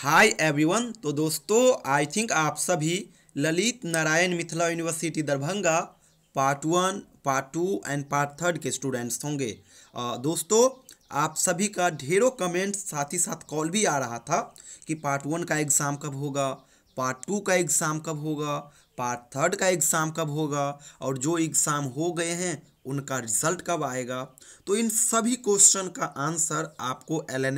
hi everyone तो दोस्तों आई think आप सभी Lalit Narayan Mithila university Darbhanga part one part two and part third के स्टूडेंट्स होंगे दोस्तों आप सभी का ढेरों कमेंट्स साथ ही साथ कॉल भी आ रहा था कि पार्ट वन का एग्ज़ाम कब होगा पार्ट टू का एग्ज़ाम कब होगा पार्ट थर्ड का एग्ज़ाम कब होगा और जो एग्ज़ाम हो गए हैं उनका रिजल्ट कब आएगा तो इन सभी क्वेश्चन का आंसर आपको एल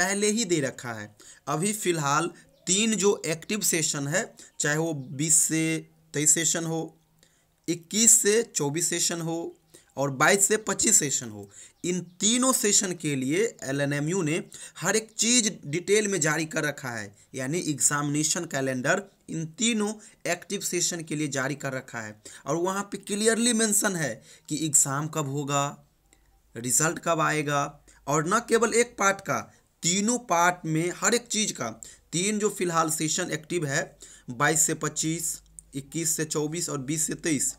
पहले ही दे रखा है अभी फ़िलहाल तीन जो एक्टिव सेशन है चाहे वो बीस से तेईस सेशन हो इक्कीस से चौबीस सेशन हो और 22 से 25 सेशन हो इन तीनों सेशन के लिए एल ने हर एक चीज़ डिटेल में जारी कर रखा है यानी एग्जामिनेशन कैलेंडर इन तीनों एक्टिव सेशन के लिए जारी कर रखा है और वहाँ पे क्लियरली मेंशन है कि एग्ज़ाम कब होगा रिजल्ट कब आएगा और न केवल एक पार्ट का तीनों पार्ट में हर एक चीज़ का तीन जो फिलहाल सेशन एक्टिव है बाईस से पच्चीस इक्कीस से चौबीस और बीस से तेईस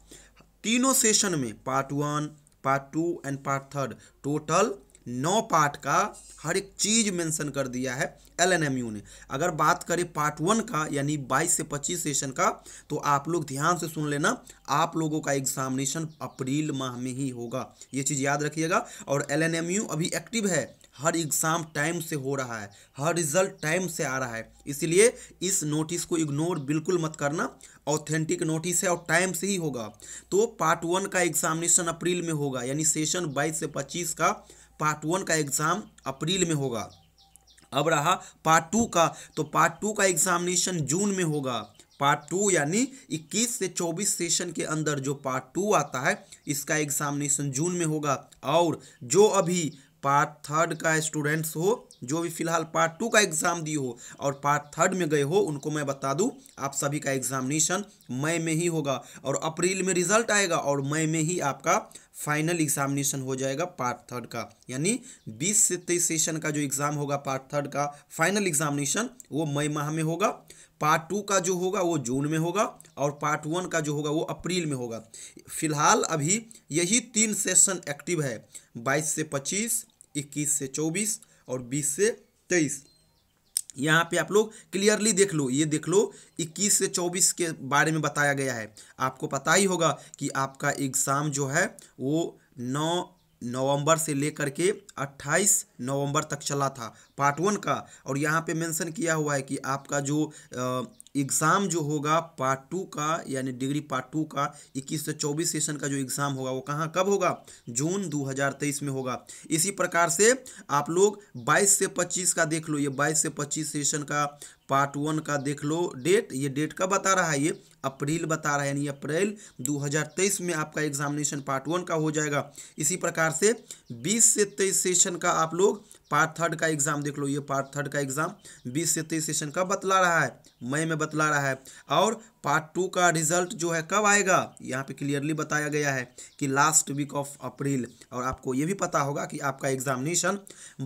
तीनों सेशन में part one part two and part third total नौ पार्ट का हर एक चीज़ मेंशन कर दिया है एल एन एम यू ने अगर बात करें पार्ट वन का यानी बाईस से पच्चीस सेशन का तो आप लोग ध्यान से सुन लेना आप लोगों का एग्जामिनेशन अप्रैल माह में ही होगा ये चीज़ याद रखिएगा और एल एन एम यू अभी एक्टिव है हर एग्ज़ाम टाइम से हो रहा है हर रिजल्ट टाइम से आ रहा है इसलिए इस नोटिस को इग्नोर बिल्कुल मत करना ऑथेंटिक नोटिस है और टाइम से ही होगा तो पार्ट वन का एग्जामिनेशन अप्रैल में होगा यानी सेशन 22 से 25 का पार्ट वन का एग्ज़ाम अप्रैल में होगा अब रहा पार्ट टू का तो पार्ट टू का एग्जामिनेशन जून में होगा पार्ट टू यानी 21 से 24 सेशन के अंदर जो पार्ट टू आता है इसका एग्जामिनेशन जून में होगा और जो अभी पार्ट थर्ड का स्टूडेंट्स हो जो भी फिलहाल पार्ट टू का एग्ज़ाम दिए हो और पार्ट थर्ड में गए हो उनको मैं बता दूं आप सभी का एग्ज़ामिनेशन मई में ही होगा और अप्रैल में रिजल्ट आएगा और मई में ही आपका फाइनल एग्ज़ामिनेशन हो जाएगा पार्ट थर्ड का यानी 20 से तेईस सेशन का जो एग्ज़ाम होगा पार्ट थर्ड का फाइनल एग्ज़ामिनेशन वो मई माह में होगा पार्ट टू का जो होगा वो जून में होगा और पार्ट वन का जो होगा वो अप्रैल में होगा फिलहाल अभी यही तीन सेशन एक्टिव है बाईस से पच्चीस इक्कीस से चौबीस और बीस से तेईस यहाँ पे आप लोग क्लियरली देख लो ये देख लो 21 से 24 के बारे में बताया गया है आपको पता ही होगा कि आपका एग्ज़ाम जो है वो 9 नवंबर से लेकर के 28 नवंबर तक चला था पार्ट वन का और यहाँ पे मेंशन किया हुआ है कि आपका जो एग्ज़ाम जो होगा पार्ट टू का यानी डिग्री पार्ट टू का 21 से 24 सेशन का जो एग्ज़ाम होगा वो कहाँ कब होगा जून 2023 में होगा इसी प्रकार से आप लोग 22 से 25 का देख लो ये 22 से 25 सेशन का पार्ट वन का देख लो डेट ये डेट कब बता रहा है ये अप्रैल बता रहा है यानी अप्रैल 2023 में आपका एग्जामिनेशन पार्ट वन का हो जाएगा इसी प्रकार से 20 से 23 सेशन का आप लोग पार्ट थर्ड का एग्जाम देख लो ये पार्ट थर्ड का एग्जाम 20 से 23 सेशन का बतला रहा है मई में बतला रहा है और पार्ट टू का रिजल्ट जो है कब आएगा यहाँ पे क्लियरली बताया गया है कि लास्ट वीक ऑफ अप्रैल और आपको ये भी पता होगा कि आपका एग्जामिनेशन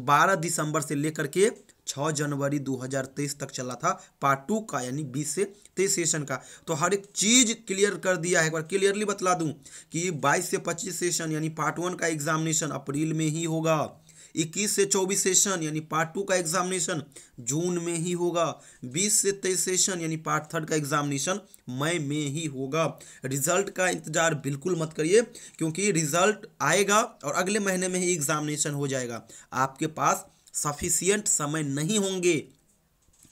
12 दिसंबर से लेकर के 6 जनवरी 2023 तक चला था पार्ट टू का यानी बीस से तेईस सेशन का तो हर एक चीज़ क्लियर कर दिया है एक बार क्लियरली बतला दूं कि 22 से 25 सेशन यानी पार्ट वन का एग्जामिनेशन अप्रैल में ही होगा 21 से 24 सेशन यानी पार्ट टू का एग्जामिनेशन जून में ही होगा 20 से 23 सेशन यानी पार्ट थर्ड का एग्जामिनेशन मई में ही होगा रिजल्ट का इंतजार बिल्कुल मत करिए क्योंकि रिजल्ट आएगा और अगले महीने में ही एग्जामिनेशन हो जाएगा आपके पास सफिशियंट समय नहीं होंगे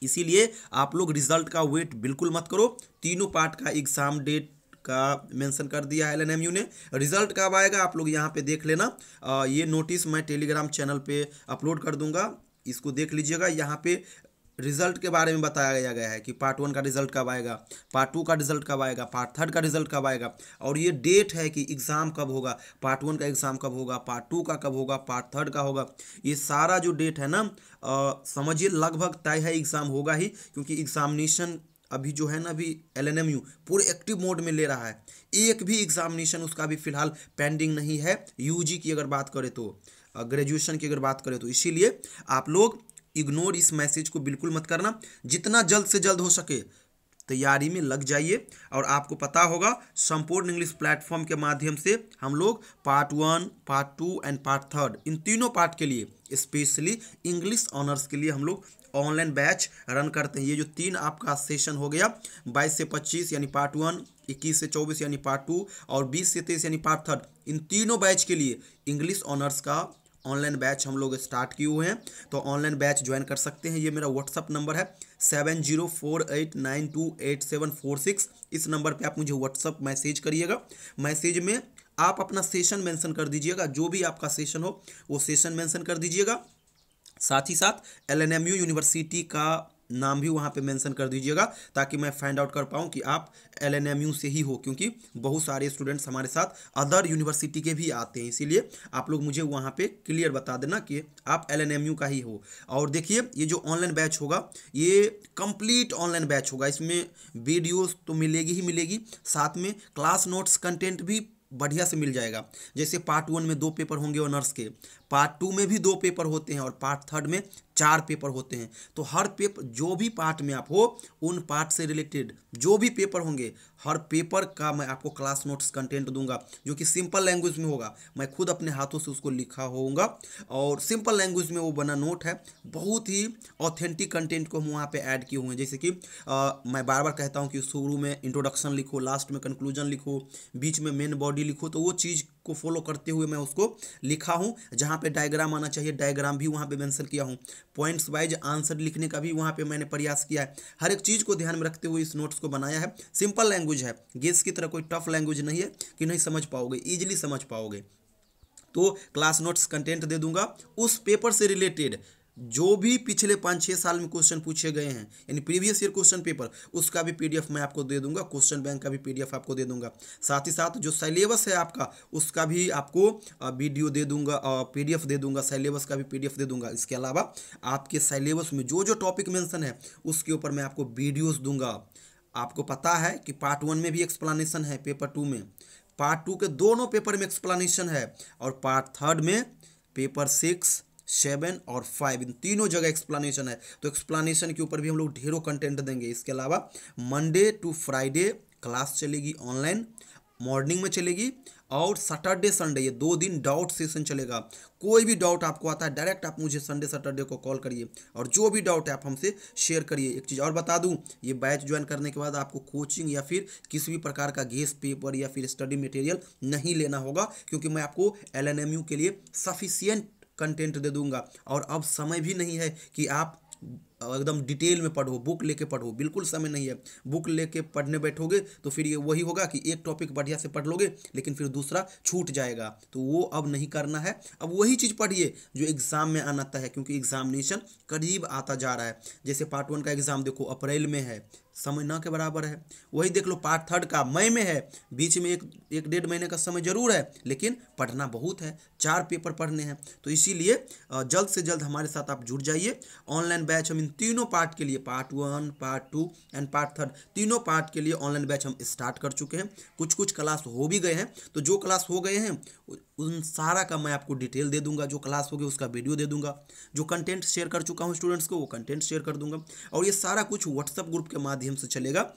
इसीलिए आप लोग रिजल्ट का वेट बिल्कुल मत करो तीनों पार्ट का एग्जाम डेट का मेंशन कर दिया है एल ने रिजल्ट कब आएगा आप लोग यहाँ पे देख लेना आ, ये नोटिस मैं टेलीग्राम चैनल पे अपलोड कर दूंगा इसको देख लीजिएगा यहाँ पे रिजल्ट के बारे में बताया गया है कि पार्ट वन का रिजल्ट कब आएगा पार्ट टू का रिजल्ट कब आएगा पार्ट थर्ड का रिजल्ट कब आएगा और ये डेट है कि एग्ज़ाम कब होगा पार्ट वन का एग्ज़ाम कब होगा पार्ट टू का कब होगा पार्ट थर्ड का होगा ये सारा जो डेट है ना समझिए लगभग तय है एग्ज़ाम होगा ही क्योंकि एग्ज़ामिनेशन अभी जो है ना अभी एल एन एम यू पूरे एक्टिव मोड में ले रहा है एक भी एग्ज़ामिनेशन उसका अभी फ़िलहाल पेंडिंग नहीं है यू जी की अगर बात करें तो ग्रेजुएशन की अगर बात करें तो इसीलिए आप लोग इग्नोर इस मैसेज को बिल्कुल मत करना जितना जल्द से जल्द हो सके तैयारी में लग जाइए और आपको पता होगा संपूर्ण इंग्लिश प्लेटफॉर्म के माध्यम से हम लोग part one part two and part third इन तीनों पार्ट के लिए स्पेशली इंग्लिश ऑनर्स के लिए हम लोग ऑनलाइन बैच रन करते हैं ये जो तीन आपका सेशन हो गया 22 से 25 यानी पार्ट वन 21 से 24 यानी पार्ट टू और 20 से तेईस यानी पार्ट थर्ड इन तीनों बैच के लिए इंग्लिश ऑनर्स का ऑनलाइन बैच हम लोग स्टार्ट किए हुए हैं तो ऑनलाइन बैच ज्वाइन कर सकते हैं ये मेरा व्हाट्सअप नंबर है seven zero four eight nine two eight seven four six इस नंबर पे आप मुझे व्हाट्सअप मैसेज करिएगा मैसेज में आप अपना सेशन मेंशन कर दीजिएगा जो भी आपका सेशन हो वो सेशन मेंशन कर दीजिएगा साथ ही साथ एल यूनिवर्सिटी का नाम भी वहाँ पे मेंशन कर दीजिएगा ताकि मैं फाइंड आउट कर पाऊँ कि आप एल से ही हो क्योंकि बहुत सारे स्टूडेंट्स हमारे साथ अदर यूनिवर्सिटी के भी आते हैं इसीलिए आप लोग मुझे वहाँ पे क्लियर बता देना कि आप एल का ही हो और देखिए ये जो ऑनलाइन बैच होगा ये कंप्लीट ऑनलाइन बैच होगा इसमें वीडियोज तो मिलेगी ही मिलेगी साथ में क्लास नोट्स कंटेंट भी बढ़िया से मिल जाएगा जैसे पार्ट वन में दो पेपर होंगे ऑनर्स के पार्ट टू में भी दो पेपर होते हैं और पार्ट थर्ड में चार पेपर होते हैं तो हर पेपर जो भी पार्ट में आप हो उन पार्ट से रिलेटेड जो भी पेपर होंगे हर पेपर का मैं आपको क्लास नोट्स कंटेंट दूंगा जो कि सिंपल लैंग्वेज में होगा मैं खुद अपने हाथों से उसको लिखा होऊंगा और सिंपल लैंग्वेज में वो बना नोट है बहुत ही ऑथेंटिक कंटेंट को हम वहाँ पर ऐड किए हुए हैं जैसे कि आ, मैं बार बार कहता हूँ कि शुरू में इंट्रोडक्शन लिखो लास्ट में कंक्लूजन लिखो बीच में मेन बॉडी लिखो तो वो चीज़ को फॉलो करते हुए मैं उसको लिखा हूँ जहाँ पे डायग्राम आना चाहिए डायग्राम भी वहाँ पे मैंसन किया हूँ पॉइंट्स वाइज आंसर लिखने का भी वहाँ पे मैंने प्रयास किया है हर एक चीज़ को ध्यान में रखते हुए इस नोट्स को बनाया है सिंपल लैंग्वेज है गेस की तरह कोई टफ लैंग्वेज नहीं है कि नहीं समझ पाओगे ईजिली समझ पाओगे तो क्लास नोट्स कंटेंट दे दूंगा उस पेपर से रिलेटेड जो भी पिछले पाँच छः साल में क्वेश्चन पूछे गए हैं यानी प्रीवियस ईयर क्वेश्चन पेपर उसका भी पीडीएफ मैं आपको दे दूंगा क्वेश्चन बैंक का भी पीडीएफ आपको दे दूंगा साथ ही साथ जो सिलेबस है आपका उसका भी आपको वीडियो दे दूंगा पीडीएफ दे दूंगा सिलेबस का भी पीडीएफ दे दूंगा इसके अलावा आपके सिलेबस में जो जो टॉपिक मैंसन है उसके ऊपर मैं आपको वीडियोज़ दूंगा आपको पता है कि पार्ट वन में भी एक्सप्लानशन है पेपर टू में पार्ट टू के दोनों पेपर में एक्सप्लानेशन है और पार्ट थर्ड में पेपर सिक्स सेवन और फाइव इन तीनों जगह एक्सप्लानेशन है तो एक्सप्लानेशन के ऊपर भी हम लोग ढेरों कंटेंट देंगे इसके अलावा मंडे टू फ्राइडे क्लास चलेगी ऑनलाइन मॉर्निंग में चलेगी और सैटरडे संडे ये दो दिन डाउट सेशन चलेगा कोई भी डाउट आपको आता है डायरेक्ट आप मुझे संडे सैटरडे को कॉल करिए और जो भी डाउट है आप हमसे शेयर करिए एक चीज़ और बता दूं ये बैच ज्वाइन करने के बाद आपको कोचिंग या फिर किसी भी प्रकार का गेस पेपर या फिर स्टडी मटेरियल नहीं लेना होगा क्योंकि मैं आपको एल के लिए सफिशियंट कंटेंट दे दूंगा और अब समय भी नहीं है कि आप एकदम डिटेल में पढ़ो बुक लेके पढ़ो बिल्कुल समय नहीं है बुक लेके पढ़ने बैठोगे तो फिर ये वही होगा कि एक टॉपिक बढ़िया से पढ़ लोगे लेकिन फिर दूसरा छूट जाएगा तो वो अब नहीं करना है अब वही चीज़ पढ़िए जो एग्ज़ाम में आना है क्योंकि एग्ज़ामिनेशन करीब आता जा रहा है जैसे पार्ट वन का एग्ज़ाम देखो अप्रैल में है समय न के बराबर है वही देख लो पार्ट थर्ड का मई में है बीच में एक एक डेढ़ महीने का समय जरूर है लेकिन पढ़ना बहुत है चार पेपर पढ़ने हैं तो इसीलिए जल्द से जल्द हमारे साथ आप जुड़ जाइए ऑनलाइन बैच हम इन तीनों पार्ट के लिए part one part two and part third तीनों पार्ट के लिए ऑनलाइन बैच हम स्टार्ट कर चुके हैं कुछ कुछ क्लास हो भी गए हैं तो जो क्लास हो गए हैं उन सारा का मैं आपको डिटेल दे दूंगा जो क्लास होगी उसका वीडियो दे दूंगा जो कंटेंट शेयर कर चुका हूँ स्टूडेंट्स को वो कंटेंट शेयर कर दूंगा और ये सारा कुछ व्हाट्सअप ग्रुप के माध्यम से चलेगा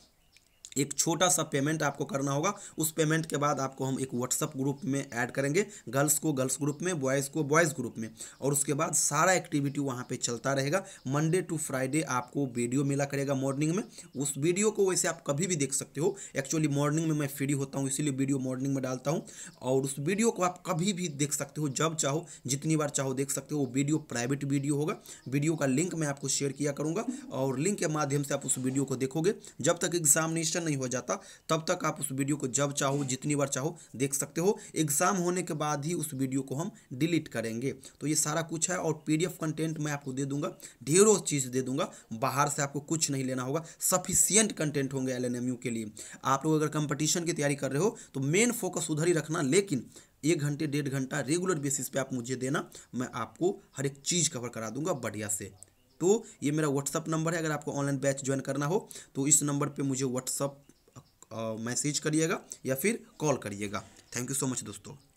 एक छोटा सा पेमेंट आपको करना होगा उस पेमेंट के बाद आपको हम एक व्हाट्सअप ग्रुप में ऐड करेंगे गर्ल्स को गर्ल्स ग्रुप में बॉयज़ को बॉयज़ ग्रुप में और उसके बाद सारा एक्टिविटी वहाँ पे चलता रहेगा मंडे टू फ्राइडे आपको वीडियो मिला करेगा मॉर्निंग में उस वीडियो को वैसे आप कभी भी देख सकते हो एक्चुअली मॉर्निंग में मैं फ्री होता हूँ इसीलिए वीडियो मॉर्निंग में डालता हूँ और उस वीडियो को आप कभी भी देख सकते हो जब चाहो जितनी बार चाहो देख सकते हो वो वीडियो प्राइवेट वीडियो होगा वीडियो का लिंक मैं आपको शेयर किया करूँगा और लिंक के माध्यम से आप उस वीडियो को देखोगे जब तक एग्जामिनेशन सेशन नहीं हो जाता तब तक आप उस वीडियो को जब चाहो जितनी बार चाहो देख सकते हो एग्जाम होने के बाद ही उस वीडियो को हम डिलीट करेंगे तो ये सारा कुछ है और पी कंटेंट मैं आपको दे दूंगा ढेरों चीज़ दे दूंगा बाहर से आपको कुछ नहीं लेना होगा सफिशियंट कंटेंट होंगे एल के लिए आप लोग अगर कंपटीशन की तैयारी कर रहे हो तो मेन फोकस उधर ही रखना लेकिन एक घंटे डेढ़ घंटा रेगुलर बेसिस पे आप मुझे देना मैं आपको हर एक चीज़ कवर करा दूंगा बढ़िया से तो ये मेरा व्हाट्सअप नंबर है अगर आपको ऑनलाइन बैच ज्वाइन करना हो तो इस नंबर पर मुझे व्हाट्सअप मैसेज करिएगा या फिर कॉल करिएगा थैंक यू सो मच दोस्तों